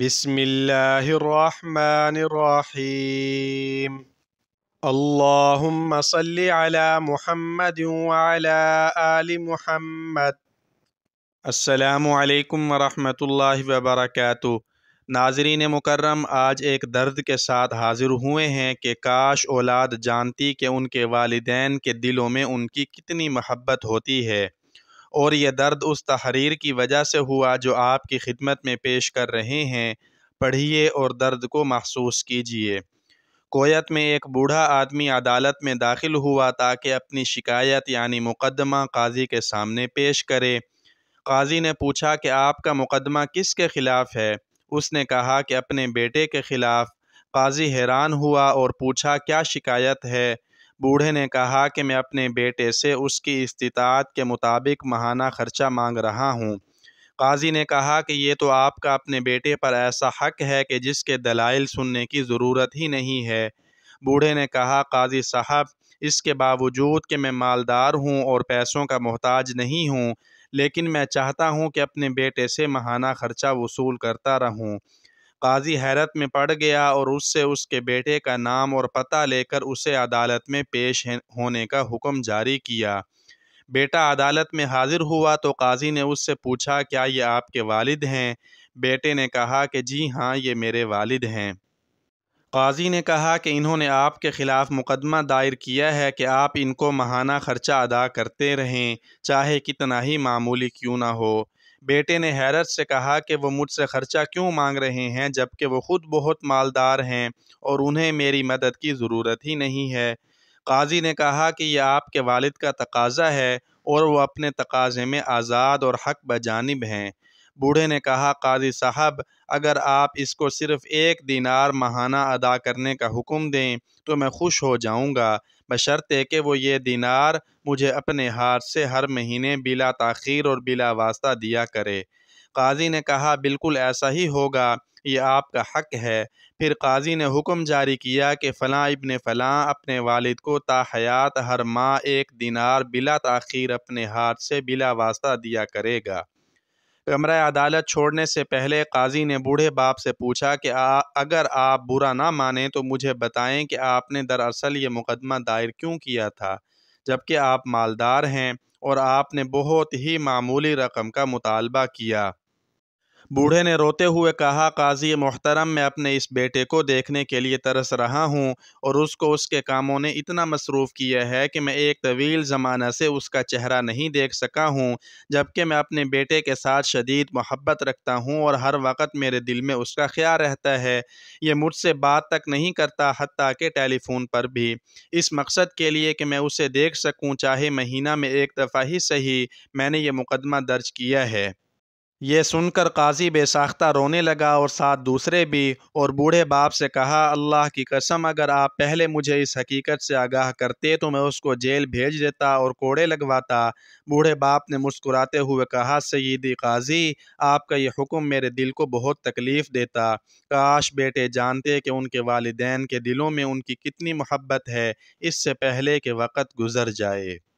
بسم اللہ الرحمن الرحیم اللہم صلی علی محمد آل محمد السلام علیکم ورحمۃ اللہ وبرکاتہ ناظرین مکرم آج ایک درد کے ساتھ حاضر ہوئے ہیں کہ کاش اولاد جانتی کہ ان کے والدین کے دلوں میں ان کی کتنی محبت ہوتی ہے اور یہ درد اس تحریر کی وجہ سے ہوا جو آپ کی خدمت میں پیش کر رہے ہیں پڑھیے اور درد کو محسوس کیجیے کویت میں ایک بوڑھا آدمی عدالت میں داخل ہوا تاکہ اپنی شکایت یعنی مقدمہ قاضی کے سامنے پیش کرے قاضی نے پوچھا کہ آپ کا مقدمہ کس کے خلاف ہے اس نے کہا کہ اپنے بیٹے کے خلاف قاضی حیران ہوا اور پوچھا کیا شکایت ہے بوڑھے نے کہا کہ میں اپنے بیٹے سے اس کی استطاعت کے مطابق ماہانہ خرچہ مانگ رہا ہوں قاضی نے کہا کہ یہ تو آپ کا اپنے بیٹے پر ایسا حق ہے کہ جس کے دلائل سننے کی ضرورت ہی نہیں ہے بوڑھے نے کہا قاضی صاحب اس کے باوجود کہ میں مالدار ہوں اور پیسوں کا محتاج نہیں ہوں لیکن میں چاہتا ہوں کہ اپنے بیٹے سے ماہانہ خرچہ وصول کرتا رہوں قاضی حیرت میں پڑ گیا اور اس سے اس کے بیٹے کا نام اور پتہ لے کر اسے عدالت میں پیش ہونے کا حکم جاری کیا بیٹا عدالت میں حاضر ہوا تو قاضی نے اس سے پوچھا کیا یہ آپ کے والد ہیں بیٹے نے کہا کہ جی ہاں یہ میرے والد ہیں قاضی نے کہا کہ انہوں نے آپ کے خلاف مقدمہ دائر کیا ہے کہ آپ ان کو ماہانہ خرچہ ادا کرتے رہیں چاہے کتنا ہی معمولی کیوں نہ ہو بیٹے نے حیرت سے کہا کہ وہ مجھ سے خرچہ کیوں مانگ رہے ہیں جبکہ وہ خود بہت مالدار ہیں اور انہیں میری مدد کی ضرورت ہی نہیں ہے قاضی نے کہا کہ یہ آپ کے والد کا تقاضا ہے اور وہ اپنے تقاضے میں آزاد اور حق بجانب ہیں بوڑھے نے کہا قاضی صاحب اگر آپ اس کو صرف ایک دینار ماہانہ ادا کرنے کا حکم دیں تو میں خوش ہو جاؤں گا بشرط کہ وہ یہ دینار مجھے اپنے ہاتھ سے ہر مہینے بلا تاخیر اور بلا واسطہ دیا کرے قاضی نے کہا بالکل ایسا ہی ہوگا یہ آپ کا حق ہے پھر قاضی نے حکم جاری کیا کہ فلاں ابن فلاں اپنے والد کو تا حیات ہر ماہ ایک دینار بلا تاخیر اپنے ہاتھ سے بلا واسطہ دیا کرے گا کمرہ عدالت چھوڑنے سے پہلے قاضی نے بوڑھے باپ سے پوچھا کہ اگر آپ برا نہ مانیں تو مجھے بتائیں کہ آپ نے دراصل یہ مقدمہ دائر کیوں کیا تھا جبکہ آپ مالدار ہیں اور آپ نے بہت ہی معمولی رقم کا مطالبہ کیا بوڑھے نے روتے ہوئے کہا قاضی محترم میں اپنے اس بیٹے کو دیکھنے کے لیے ترس رہا ہوں اور اس کو اس کے کاموں نے اتنا مصروف کیا ہے کہ میں ایک طویل زمانہ سے اس کا چہرہ نہیں دیکھ سکا ہوں جبکہ میں اپنے بیٹے کے ساتھ شدید محبت رکھتا ہوں اور ہر وقت میرے دل میں اس کا خیال رہتا ہے یہ مجھ سے بات تک نہیں کرتا حتیٰ کہ ٹیلی فون پر بھی اس مقصد کے لیے کہ میں اسے دیکھ سکوں چاہے مہینہ میں ایک دفعہ ہی صحیح میں نے یہ مقدمہ درج کیا ہے یہ سن کر قاضی بے ساختہ رونے لگا اور ساتھ دوسرے بھی اور بوڑھے باپ سے کہا اللہ کی قسم اگر آپ پہلے مجھے اس حقیقت سے آگاہ کرتے تو میں اس کو جیل بھیج دیتا اور کوڑے لگواتا بوڑھے باپ نے مسکراتے ہوئے کہا سیدی قاضی آپ کا یہ حکم میرے دل کو بہت تکلیف دیتا کاش بیٹے جانتے کہ ان کے والدین کے دلوں میں ان کی کتنی محبت ہے اس سے پہلے کے وقت گزر جائے